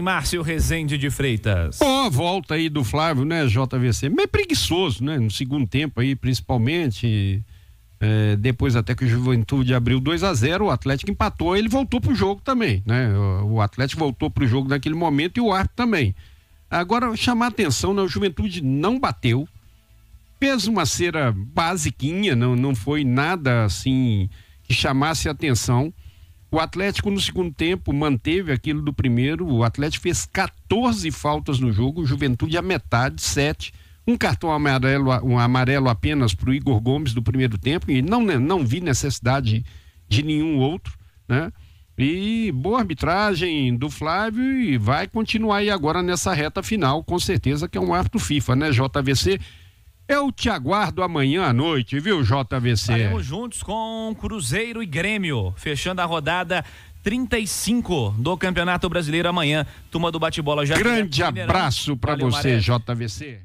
Márcio Rezende de Freitas. Ó, oh, volta aí do Flávio, né, JVC? Meio é preguiçoso, né? No segundo tempo aí, principalmente. É, depois até que o Juventude abriu 2 a 0 o Atlético empatou, ele voltou pro jogo também, né? O, Atlético voltou pro jogo naquele momento e o árbitro também. Agora, chamar atenção, né? O Juventude não bateu, fez uma cera basiquinha, não, não foi nada assim que chamasse atenção. O Atlético no segundo tempo manteve aquilo do primeiro. O Atlético fez 14 faltas no jogo, Juventude a metade, 7. Um cartão amarelo, um amarelo apenas para o Igor Gomes do primeiro tempo, e não, né, não vi necessidade de nenhum outro, né? E boa arbitragem do Flávio e vai continuar aí agora nessa reta final, com certeza que é um árbitro FIFA, né? JVC, eu te aguardo amanhã à noite, viu, JVC? Estaremos juntos com Cruzeiro e Grêmio, fechando a rodada 35 do Campeonato Brasileiro amanhã. Turma do Bate-Bola já. Grande abraço para você, JVC.